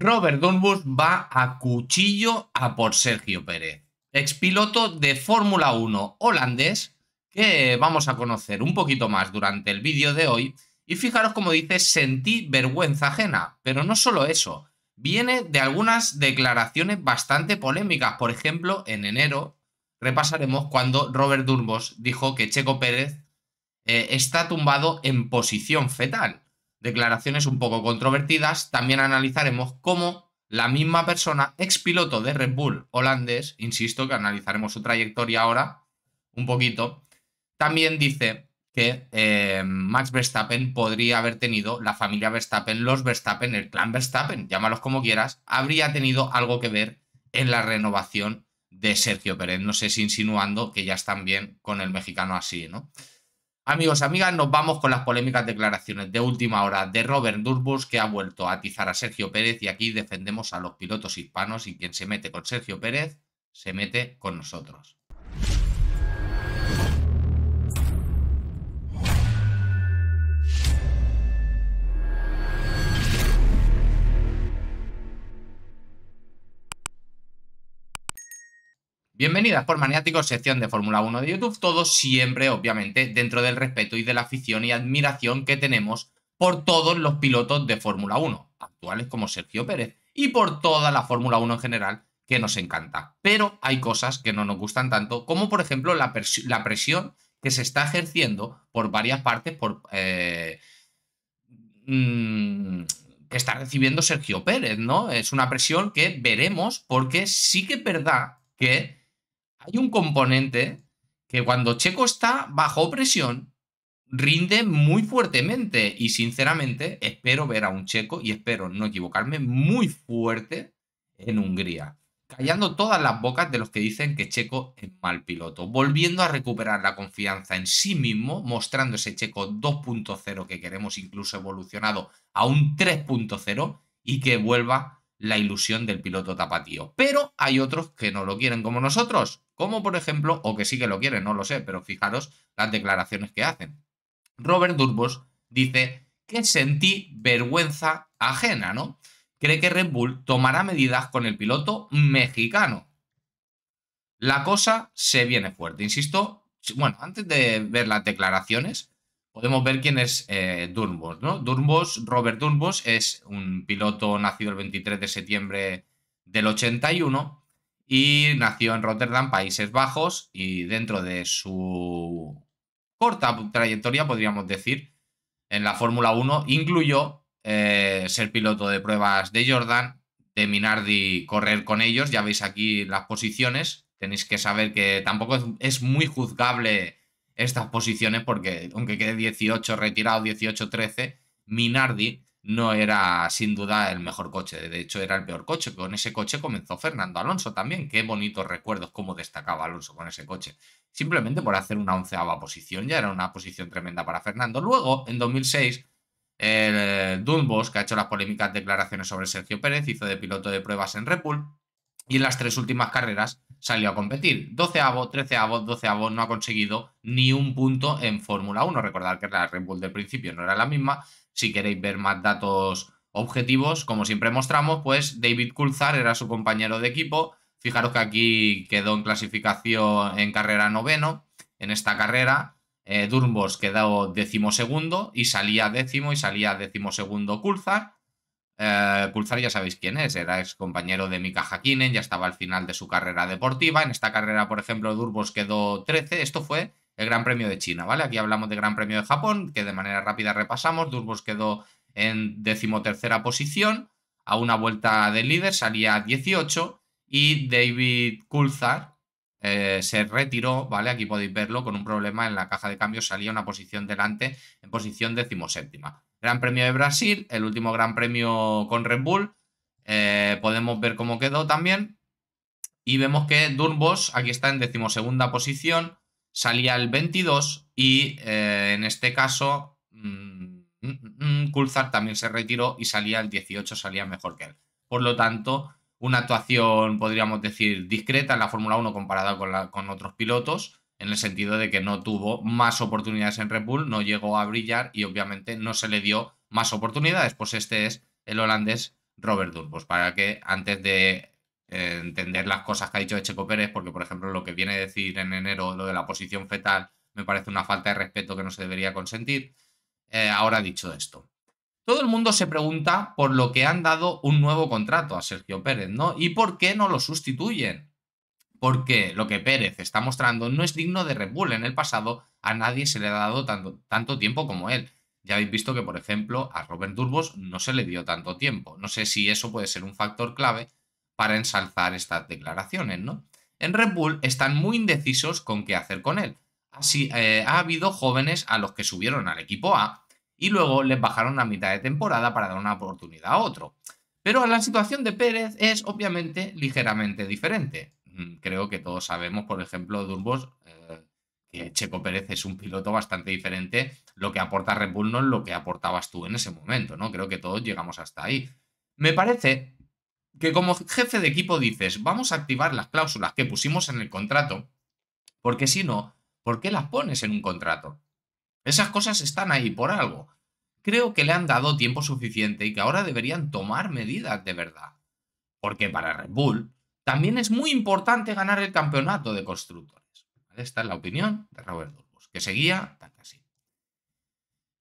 Robert Dunbus va a cuchillo a por Sergio Pérez, expiloto de Fórmula 1 holandés que vamos a conocer un poquito más durante el vídeo de hoy. Y fijaros como dice, sentí vergüenza ajena, pero no solo eso, viene de algunas declaraciones bastante polémicas. Por ejemplo, en enero repasaremos cuando Robert Durbos dijo que Checo Pérez eh, está tumbado en posición fetal declaraciones un poco controvertidas, también analizaremos cómo la misma persona, ex piloto de Red Bull holandés, insisto que analizaremos su trayectoria ahora un poquito, también dice que eh, Max Verstappen podría haber tenido, la familia Verstappen, los Verstappen, el clan Verstappen, llámalos como quieras, habría tenido algo que ver en la renovación de Sergio Pérez. No sé si insinuando que ya están bien con el mexicano así, ¿no? Amigos, amigas, nos vamos con las polémicas declaraciones de última hora de Robert Durbus, que ha vuelto a atizar a Sergio Pérez y aquí defendemos a los pilotos hispanos y quien se mete con Sergio Pérez se mete con nosotros. Bienvenidas por Maniáticos, sección de Fórmula 1 de YouTube, Todos siempre, obviamente, dentro del respeto y de la afición y admiración que tenemos por todos los pilotos de Fórmula 1, actuales como Sergio Pérez, y por toda la Fórmula 1 en general, que nos encanta. Pero hay cosas que no nos gustan tanto, como por ejemplo la, presión que se está ejerciendo por varias partes, por... Eh, mm, que está recibiendo Sergio Pérez, ¿no? Es una presión que veremos porque sí que es verdad que hay un componente que cuando Checo está bajo presión, rinde muy fuertemente. Y sinceramente, espero ver a un Checo y espero no equivocarme muy fuerte en Hungría. Callando todas las bocas de los que dicen que Checo es mal piloto, volviendo a recuperar la confianza en sí mismo, mostrando ese Checo 2.0 que queremos incluso evolucionado a un 3.0 y que vuelva a la ilusión del piloto tapatío. Pero hay otros que no lo quieren como nosotros, como por ejemplo, o que sí que lo quieren, no lo sé, pero fijaros las declaraciones que hacen. Robert Durbos dice que sentí vergüenza ajena, ¿no? Cree que Red Bull tomará medidas con el piloto mexicano. La cosa se viene fuerte, insisto. Bueno, antes de ver las declaraciones, podemos ver quién es eh, ¿no? Robert Durmbos es un piloto nacido el 23 de septiembre del 81 y nació en Rotterdam, Países Bajos, y dentro de su corta trayectoria, podríamos decir, en la Fórmula 1 incluyó eh, ser piloto de pruebas de Jordan, de Minardi correr con ellos, ya veis aquí las posiciones, tenéis que saber que tampoco es muy juzgable estas posiciones porque aunque quede 18 retirado, 18-13, Minardi no era sin duda el mejor coche, de hecho era el peor coche. Con ese coche comenzó Fernando Alonso también. Qué bonitos recuerdos cómo destacaba Alonso con ese coche. Simplemente por hacer una onceava posición, ya era una posición tremenda para Fernando. Luego, en 2006, el Dunbos, que ha hecho las polémicas declaraciones sobre Sergio Pérez, hizo de piloto de pruebas en Repul, y en las tres últimas carreras salió a competir. 12 avos, 13 avos, 12 avos, no ha conseguido ni un punto en Fórmula 1. Recordad que la Red Bull del principio no era la misma. Si queréis ver más datos objetivos, como siempre mostramos, pues David Coulthard era su compañero de equipo. Fijaros que aquí quedó en clasificación en carrera noveno. En esta carrera, eh, Durmbos quedó decimosegundo y salía décimo y salía decimosegundo Coulthard. Eh, Pulsar ya sabéis quién es, era ex compañero de Mika Hakkinen, ya estaba al final de su carrera deportiva. En esta carrera, por ejemplo, Durbos quedó 13. Esto fue el Gran Premio de China, ¿vale? Aquí hablamos del Gran Premio de Japón, que de manera rápida repasamos. Durbos quedó en decimotercera posición, a una vuelta del líder, salía 18. Y David Coulthard eh, se retiró, ¿vale? Aquí podéis verlo, con un problema en la caja de cambios, salía una posición delante, en posición decimoséptima. Gran Premio de Brasil, el último Gran Premio con Red Bull. Eh, podemos ver cómo quedó también. Y vemos que Durbos aquí está en decimosegunda posición, salía el 22 y eh, en este caso Kulzar mm, mm, mm, también se retiró y salía el 18, salía mejor que él. Por lo tanto, una actuación, podríamos decir, discreta en la Fórmula 1 comparada con otros pilotos en el sentido de que no tuvo más oportunidades en Red Bull, no llegó a brillar y obviamente no se le dio más oportunidades. Pues este es el holandés Robert Pues para que antes de eh, entender las cosas que ha dicho de Pérez, porque por ejemplo lo que viene a decir en enero, lo de la posición fetal, me parece una falta de respeto que no se debería consentir. Eh, ahora dicho esto, todo el mundo se pregunta por lo que han dado un nuevo contrato a Sergio Pérez, ¿no? ¿Y por qué no lo sustituyen? porque lo que Pérez está mostrando no es digno de Red Bull. En el pasado a nadie se le ha dado tanto, tanto tiempo como él. Ya habéis visto que, por ejemplo, a Robert Turbos no se le dio tanto tiempo. No sé si eso puede ser un factor clave para ensalzar estas declaraciones, ¿no? En Red Bull están muy indecisos con qué hacer con él. Así eh, ha habido jóvenes a los que subieron al equipo A y luego les bajaron a mitad de temporada para dar una oportunidad a otro. Pero la situación de Pérez es obviamente ligeramente diferente. Mm, creo que todos sabemos, por ejemplo, Durbos, eh, que Checo Pérez es un piloto bastante diferente. Lo que aporta Red Bull no es lo que aportabas tú en ese momento, ¿no? Creo que todos llegamos hasta ahí. Me parece que como jefe de equipo dices, vamos a activar las cláusulas que pusimos en el contrato, porque si no, ¿por qué las pones en un contrato? Esas cosas están ahí por algo. Creo que le han dado tiempo suficiente y que ahora deberían tomar medidas de verdad. Porque para Red Bull, también es muy importante ganar el campeonato de constructores. Esta es la opinión de Robert que seguía tan así.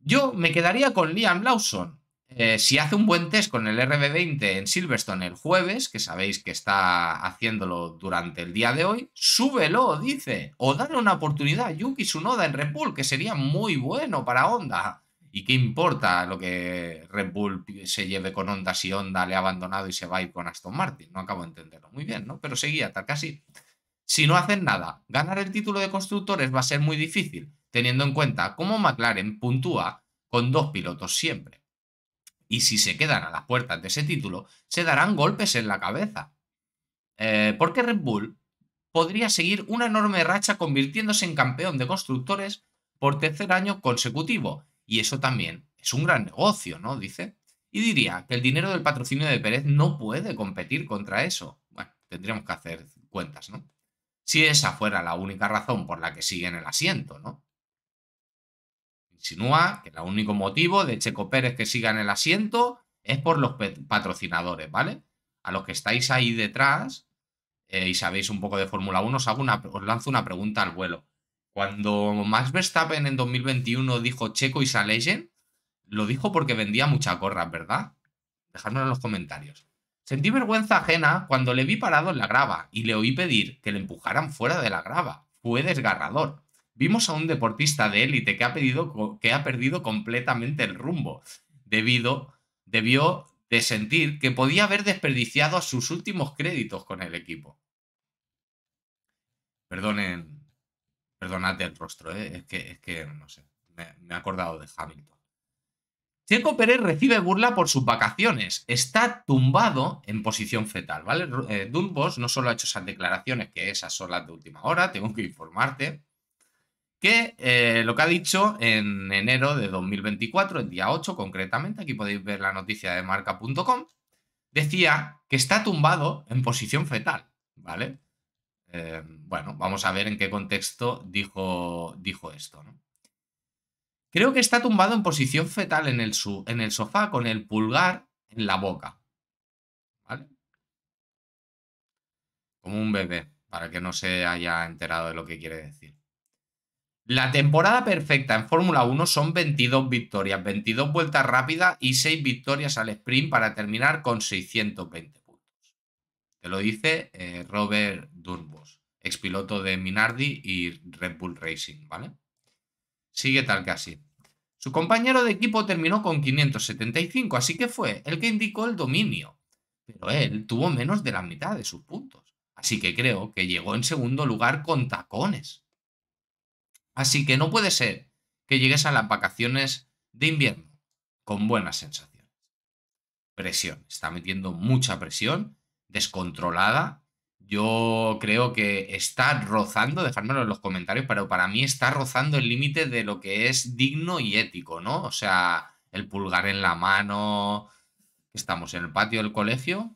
Yo me quedaría con Liam Lawson. Eh, si hace un buen test con el RB20 en Silverstone el jueves, que sabéis que está haciéndolo durante el día de hoy, súbelo, dice, o dale una oportunidad a Yuki Tsunoda en Red que sería muy bueno para Honda. ¿Y qué importa lo que Red Bull se lleve con Honda si Honda le ha abandonado y se va a ir con Aston Martin? No acabo de entenderlo muy bien, ¿no? Pero seguía, tal casi. Si no hacen nada, ganar el título de constructores va a ser muy difícil, teniendo en cuenta cómo McLaren puntúa con dos pilotos siempre. Y si se quedan a las puertas de ese título, se darán golpes en la cabeza. Eh, porque Red Bull podría seguir una enorme racha convirtiéndose en campeón de constructores por tercer año consecutivo y eso también es un gran negocio, ¿no? Dice. Y diría que el dinero del patrocinio de Pérez no puede competir contra eso. Bueno, tendríamos que hacer cuentas, ¿no? Si esa fuera la única razón por la que sigue en el asiento, ¿no? Insinúa que el único motivo de Checo Pérez que siga en el asiento es por los patrocinadores, ¿vale? A los que estáis ahí detrás eh, y sabéis un poco de Fórmula 1, os lanzo una pregunta al vuelo. Cuando Max Verstappen en 2021 dijo Checo y legend, lo dijo porque vendía mucha corra, ¿verdad? Dejadnos en los comentarios. Sentí vergüenza ajena cuando le vi parado en la grava y le oí pedir que le empujaran fuera de la grava. Fue desgarrador. Vimos a un deportista de élite que ha, que ha perdido completamente el rumbo, debido, debió de sentir que podía haber desperdiciado sus últimos créditos con el equipo. Perdonen Perdónate el rostro, ¿eh? es, que, que, no sé, me, he acordado de Hamilton. Checo Pérez recibe burla por sus vacaciones. Está tumbado en posición fetal, ¿vale? Eh, no solo ha hecho esas declaraciones, que esas son las de última hora, tengo que informarte, que eh, lo que ha dicho en enero de 2024, el día 8 concretamente, aquí podéis ver la noticia de marca.com, decía que está tumbado en posición fetal, ¿vale? Eh, bueno, vamos a ver en qué contexto dijo, dijo esto. Creo que está tumbado en posición fetal en el, en el sofá con el pulgar en la boca. Como un bebé, para que no se haya enterado de lo que quiere decir. La temporada perfecta en Fórmula 1 son 22 victorias, 22 vueltas rápidas y 6 victorias al sprint para terminar con 620. Te lo dice eh, Robert Durbos, expiloto de Minardi y Red Bull Racing, ¿vale? Sigue tal que así. Su compañero de equipo terminó con 575, así que fue el que indicó el dominio. Pero él tuvo menos de la mitad de sus puntos, así que creo que llegó en segundo lugar con tacones. Así que no puede ser que llegues a las vacaciones de invierno con buenas sensaciones. Presión, está metiendo mucha presión descontrolada. Yo creo que está rozando, dejármelo en los comentarios, pero para mí está rozando el límite de lo que es digno y ético, ¿no? O sea, el pulgar en la mano, estamos en el patio del colegio.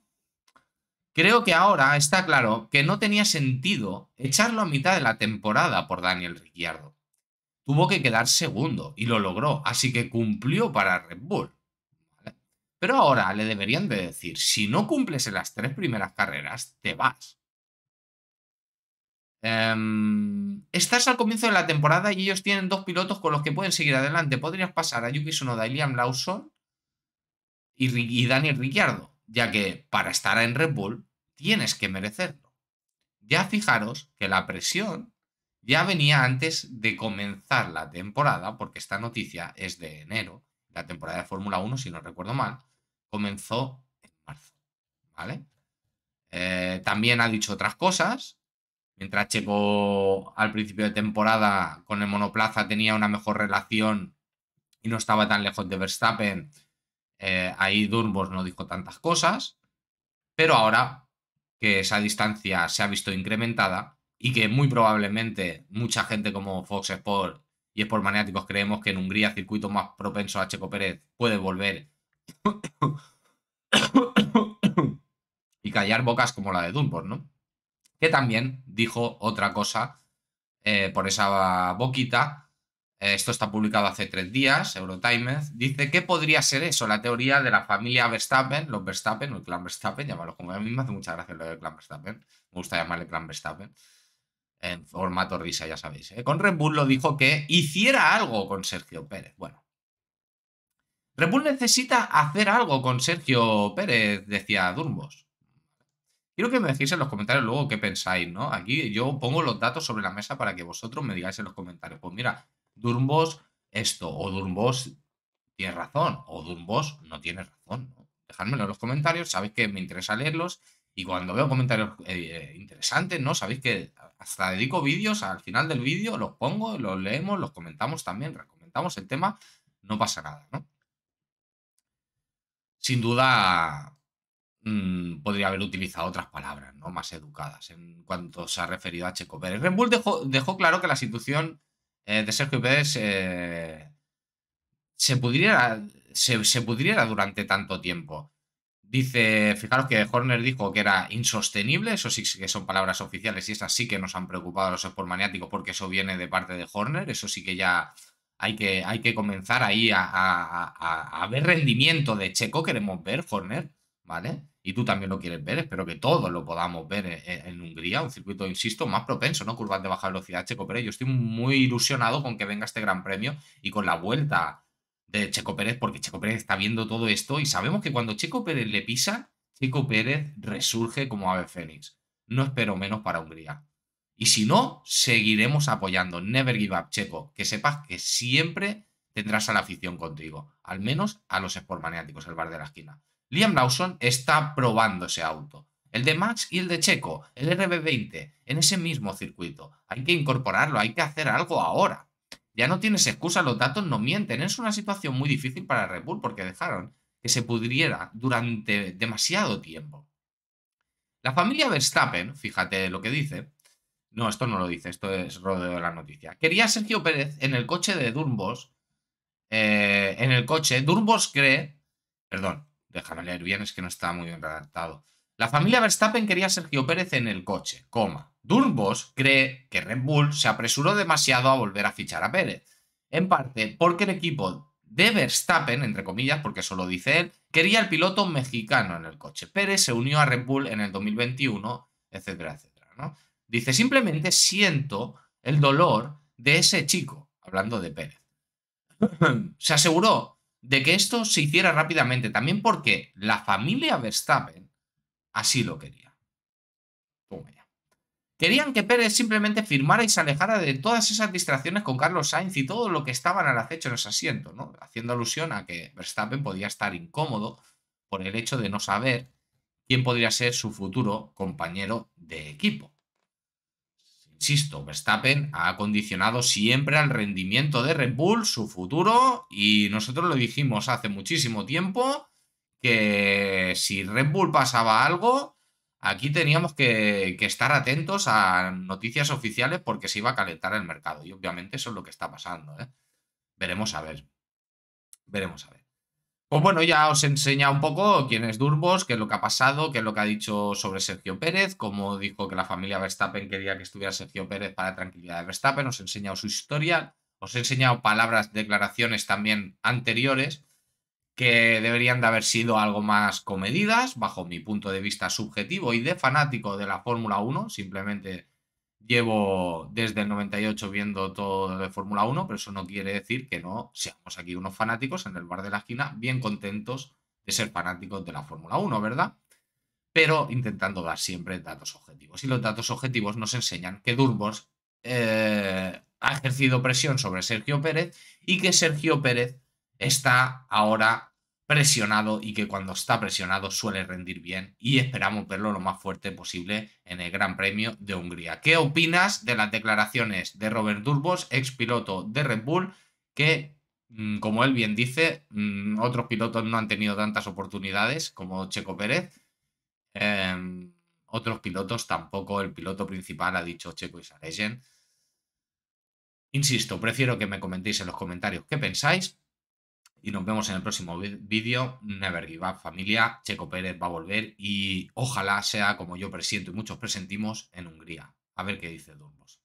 Creo que ahora está claro que no tenía sentido echarlo a mitad de la temporada por Daniel Ricciardo. Tuvo que quedar segundo y lo logró, así que cumplió para Red Bull. Pero ahora le deberían de decir, si no cumples en las tres primeras carreras, te vas. Em, estás al comienzo de la temporada y ellos tienen dos pilotos con los que pueden seguir adelante. Podrías pasar a Yuki Sonoda, y Lawson y, y Daniel Ricciardo, ya que para estar en Red Bull tienes que merecerlo. Ya fijaros que la presión ya venía antes de comenzar la temporada, porque esta noticia es de enero, la temporada de Fórmula 1, si no recuerdo mal, comenzó en marzo. ¿Vale? Eh, también ha dicho otras cosas. Mientras Checo al principio de temporada con el monoplaza tenía una mejor relación y no estaba tan lejos de Verstappen, eh, ahí Durbos no dijo tantas cosas. Pero ahora que esa distancia se ha visto incrementada y que muy probablemente mucha gente como Fox Sport y Sport Maniáticos creemos que en Hungría, circuito más propenso a Checo Pérez, puede volver y callar bocas como la de Dunbar, ¿no? Que también dijo otra cosa eh, por esa boquita. Eh, esto está publicado hace tres días, Eurotimes. Dice que podría ser eso, la teoría de la familia Verstappen, los Verstappen, el clan Verstappen, llámalo como a mí me hace mucha gracia lo de clan Verstappen. Me gusta llamarle clan Verstappen. En formato risa, ya sabéis. ¿eh? Con Red Bull lo dijo que hiciera algo con Sergio Pérez. Bueno, Red necesita hacer algo con Sergio Pérez, decía Durmos. Quiero que me decís en los comentarios luego qué pensáis, ¿no? Aquí yo pongo los datos sobre la mesa para que vosotros me digáis en los comentarios. Pues mira, Durmbos esto, o Durmbos tiene razón, o Durmbos no tiene razón, ¿no? Dejadmelo en los comentarios, sabéis que me interesa leerlos y cuando veo comentarios eh, interesantes, ¿no? Sabéis que hasta dedico vídeos, al final del vídeo los pongo, los leemos, los comentamos también, recomendamos el tema, no pasa nada, ¿no? sin duda mm, podría haber utilizado otras palabras ¿no? más educadas en cuanto se ha referido a Checo Pérez. Red dejó, claro que la situación eh, de Sergio Pérez eh, se, pudriera, se, durante tanto tiempo. Dice, fijaros que Horner dijo que era insostenible, eso sí que son palabras oficiales y esas sí que nos han preocupado a los maniáticos porque eso viene de parte de Horner, eso sí que ya hay que, hay que comenzar ahí a, ver rendimiento de Checo, queremos ver, Forner, ¿vale? Y tú también lo quieres ver, espero que todos lo podamos ver en, en Hungría, un circuito, insisto, más propenso, ¿no? Curvas de baja velocidad, Checo Pérez. Yo estoy muy ilusionado con que venga este gran premio y con la vuelta de Checo Pérez, porque Checo Pérez está viendo todo esto y sabemos que cuando Checo Pérez le pisa, Checo Pérez resurge como ave fénix. No espero menos para Hungría. Y si no, seguiremos apoyando. Never give up, Checo. Que sepas que siempre tendrás a la afición contigo. Al menos a los sportmaniáticos, el bar de la esquina. Liam Lawson está probando ese auto. El de Max y el de Checo, el RB20, en ese mismo circuito. Hay que incorporarlo, hay que hacer algo ahora. Ya no tienes excusa, los datos no mienten. Es una situación muy difícil para Red Bull porque dejaron que se pudriera durante demasiado tiempo. La familia Verstappen, fíjate lo que dice, no, esto no lo dice, esto es rodeo de la noticia. Quería Sergio Pérez en el coche de Durbos. Eh, en el coche, Durbos cree. Perdón, déjame leer bien, es que no está muy bien redactado. La familia Verstappen quería Sergio Pérez en el coche, coma. Durbos cree que Red Bull se apresuró demasiado a volver a fichar a Pérez. En parte porque el equipo de Verstappen, entre comillas, porque eso lo dice él, quería al piloto mexicano en el coche. Pérez se unió a Red Bull en el 2021, etcétera, etcétera. ¿no? Dice, simplemente siento el dolor de ese chico, hablando de Pérez. se aseguró de que esto se hiciera rápidamente, también porque la familia Verstappen así lo quería. Querían que Pérez simplemente firmara y se alejara de todas esas distracciones con Carlos Sainz y todo lo que estaban al acecho en ese asiento, ¿no? Haciendo alusión a que Verstappen podía estar incómodo por el hecho de no saber quién podría ser su futuro compañero de equipo. Insisto, Verstappen ha condicionado siempre al rendimiento de Red Bull, su futuro, y nosotros lo dijimos hace muchísimo tiempo, que si Red Bull pasaba algo, aquí teníamos que, estar atentos a noticias oficiales porque se iba a calentar el mercado. Y obviamente eso es lo que está pasando. ¿eh? Veremos a ver. Veremos a ver. Pues bueno, ya os he enseñado un poco quién es Durbos, qué es lo que ha pasado, qué es lo que ha dicho sobre Sergio Pérez, cómo dijo que la familia Verstappen quería que estuviera Sergio Pérez para tranquilidad de Verstappen, os he enseñado su historia, os he enseñado palabras, declaraciones también anteriores que deberían de haber sido algo más comedidas, bajo mi punto de vista subjetivo y de fanático de la Fórmula 1, simplemente Llevo desde el 98 viendo todo de Fórmula 1, pero eso no quiere decir que no seamos aquí unos fanáticos en el bar de la esquina, bien contentos de ser fanáticos de la Fórmula 1, ¿verdad? Pero intentando dar siempre datos objetivos. Y los datos objetivos nos enseñan que Durbos eh, ha ejercido presión sobre Sergio Pérez y que Sergio Pérez está ahora presionado y que cuando está presionado suele rendir bien y esperamos verlo lo más fuerte posible en el Gran Premio de Hungría. ¿Qué opinas de las declaraciones de Robert Durbos, ex piloto de Red Bull, que mm, como él bien dice, mm, otros pilotos no han tenido tantas oportunidades como Checo Pérez. Em, otros pilotos tampoco, el piloto principal ha dicho Checo y Insisto, prefiero que me comentéis en los comentarios qué pensáis, y nos vemos en el próximo vídeo. Never give up, familia. Checo Pérez va a volver y ojalá sea como yo presiento y muchos presentimos en Hungría. A ver qué dice Durmos.